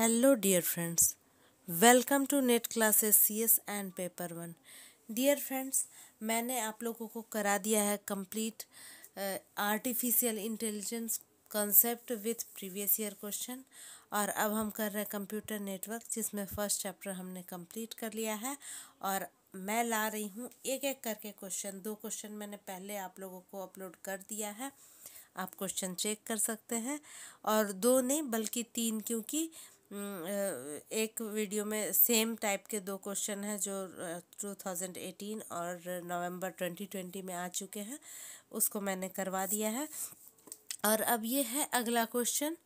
dear friends welcome to NET classes C S and paper one dear friends मैंने आप लोगों को करा दिया है complete artificial intelligence concept with previous year question और अब हम कर रहे हैं कंप्यूटर नेटवर्क जिसमें फर्स्ट चैप्टर हमने कंप्लीट कर लिया है और मैं ला रही हूँ एक एक करके क्वेश्चन दो क्वेश्चन मैंने पहले आप लोगों को अपलोड कर दिया है आप क्वेश्चन चेक कर सकते हैं और दो नहीं बल्कि तीन क्योंकि हम्म, एक वीडियो में सेम टाइप के दो क्वेश्चन हैं जो 2018 और नवंबर 2020 में आ चुके हैं उसको मैंने करवा दिया है और अब ये है अगला question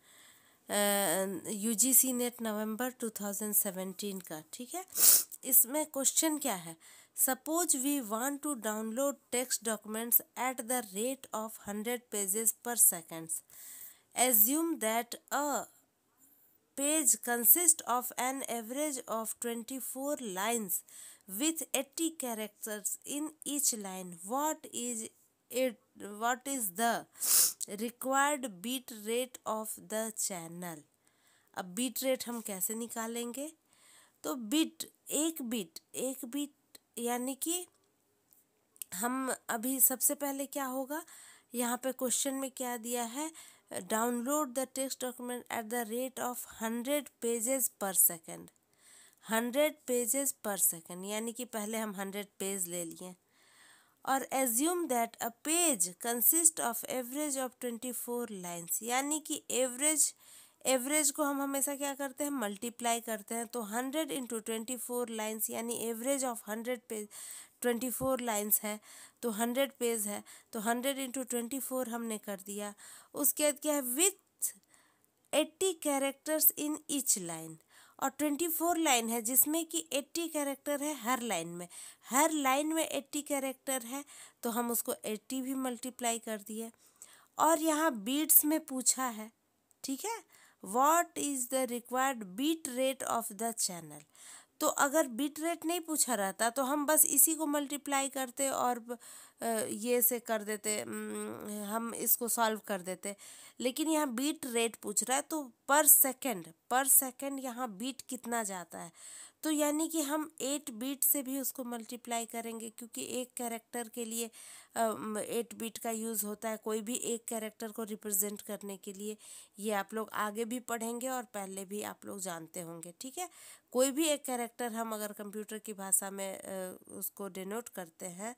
U G C NET November two thousand seventeen का ठीक है इसमें क्वेश्चन क्या है suppose we want to download text documents at the rate of hundred pages per seconds assume that a page consist of an average of twenty four lines with eighty characters in each line what is it what is the required bit rate of the channel अब bit rate हम कैसे निकालेंगे तो beat एक beat एक beat यानी कि हम अभी सबसे पहले क्या होगा यहाँ पे क्वेश्चन में क्या दिया है download the text document at the rate of 100 pages per second 100 pages per second यानी कि पहले हम 100 पेज ले लिए और assume that a page consist of average of 24 lines यानी कि एवरेज एवरेज को हम हमेशा क्या करते हैं मल्टीप्लाई करते हैं तो hundred into twenty four lines यानी average of hundred page twenty four lines है तो हंड्रेड पेज है तो हंड्रेड इंटू ट्वेंटी फोर हमने कर दिया उसके बाद क्या है with eighty characters in each line और ट्वेंटी फोर लाइन है जिसमें कि एट्टी कैरेक्टर है हर लाइन में हर लाइन में एट्टी कैरेक्टर है तो हम उसको एट्टी भी मल्टीप्लाई कर दिए और यहाँ बीट्स में पूछा है ठीक है what is the required bit rate of the channel तो अगर बिट रेट नहीं पूछा रहता तो हम बस इसी को मल्टीप्लाई करते और ये से कर देते हम इसको सॉल्व कर देते लेकिन यहाँ बीट रेट पूछ रहा है तो पर सेकंड पर सेकंड यहाँ बीट कितना जाता है तो यानी कि हम एट बीट से भी उसको मल्टीप्लाई करेंगे क्योंकि एक कैरेक्टर के लिए एट बीट का यूज़ होता है कोई भी एक कैरेक्टर को रिप्रेजेंट करने के लिए ये आप लोग आगे भी पढ़ेंगे और पहले भी आप लोग जानते होंगे ठीक है कोई भी एक कैरेक्टर हम अगर कंप्यूटर की भाषा में उसको डिनोट करते हैं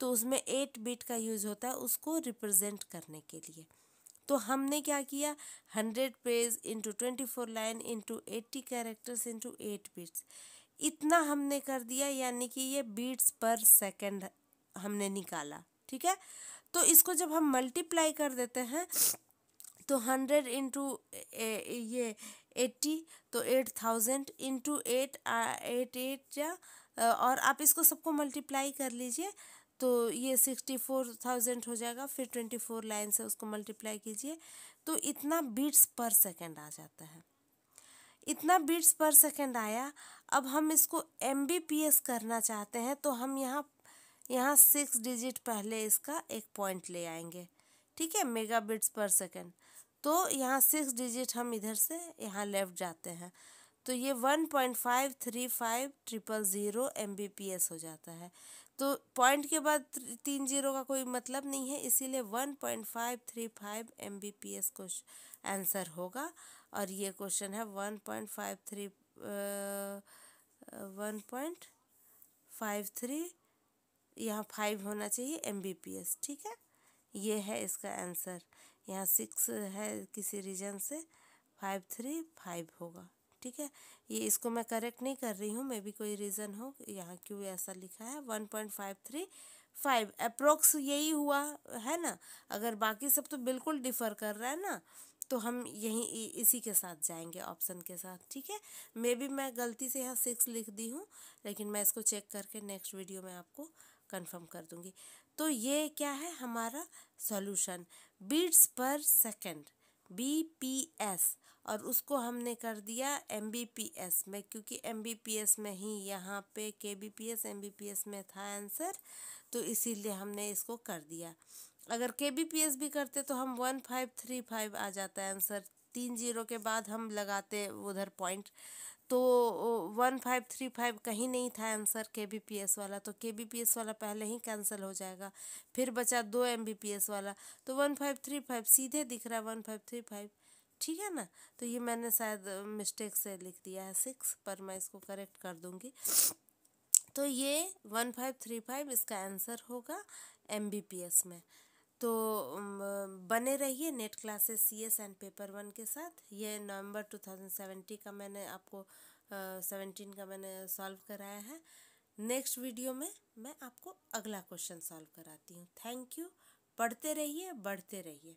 तो उसमें एट बीट का यूज़ होता है उसको रिप्रजेंट करने के लिए तो हमने क्या किया hundred page into twenty four line into eighty characters into eight bits इतना हमने कर दिया यानी कि ये बीट्स पर सेकंड हमने निकाला ठीक है तो इसको जब हम मल्टीप्लाई कर देते हैं तो हंड्रेड इंटू ये एट्टी तो eight thousand into eight eight eight या और आप इसको सबको मल्टीप्लाई कर लीजिए तो ये सिक्सटी फोर थाउजेंड हो जाएगा फिर ट्वेंटी फोर लाइन से उसको मल्टीप्लाई कीजिए तो इतना बीट्स पर सेकेंड आ जाता है इतना बीट्स पर सेकेंड आया अब हम इसको एम करना चाहते हैं तो हम यहाँ यहाँ सिक्स डिजिट पहले इसका एक पॉइंट ले आएंगे ठीक है मेगा बिट्स पर सेकेंड तो यहाँ सिक्स डिजिट हम इधर से यहाँ लेफ्ट जाते हैं तो ये one point five three five triple zero M हो जाता है तो पॉइंट के बाद तीन जीरो का कोई मतलब नहीं है इसीलिए one point five three five M B P S question answer होगा और ये क्वेश्चन है one point five three one point five three यहाँ फाइव होना चाहिए एम बी पी एस ठीक है ये है इसका आंसर यहाँ सिक्स है किसी रीजन से फाइव थ्री फाइव होगा ठीक है ये इसको मैं करेक्ट नहीं कर रही हूँ मे भी कोई रीज़न हो यहाँ क्यों ऐसा लिखा है one point five three five approx यही हुआ है ना अगर बाकी सब तो बिल्कुल डिफ़र कर रहा है ना तो हम यहीं इसी के साथ जाएंगे ऑप्शन के साथ ठीक है मे बी मैं गलती से यहाँ सिक्स लिख दी हूँ लेकिन मैं इसको चेक करके नेक्स्ट वीडियो में आपको कंफर्म कर दूँगी तो ये क्या है हमारा solution bits per second B P S और उसको हमने कर दिया एम में क्योंकि एम में ही यहाँ पे के बी पी एस एम में था आंसर तो इसीलिए हमने इसको कर दिया अगर के बी पी एस भी करते तो हम वन फाइव थ्री फाइव आ जाता है आंसर तीन जीरो के बाद हम लगाते उधर पॉइंट तो वन फाइव थ्री फाइव कहीं नहीं था आंसर के बी पी एस वाला तो के बी पी एस वाला पहले ही कैंसिल हो जाएगा फिर बचा दो एम बी पी एस वाला तो वन फाइव थ्री फाइव सीधे दिख रहा है वन फाइव थ्री फाइव ठीक है ना तो ये मैंने शायद मिस्टेक से लिख दिया है सिक्स पर मैं इसको करेक्ट कर दूंगी तो ये वन फाइव थ्री फाइव इसका आंसर होगा एम में तो बने रहिए NET classes C S and paper one के साथ ये नवंबर सेवेंटी का मैंने आपको सेवेंटीन का मैंने सॉल्व कराया है नेक्स्ट वीडियो में मैं आपको अगला क्वेश्चन सॉल्व कराती हूँ थैंक यू पढ़ते रहिए बढ़ते रहिए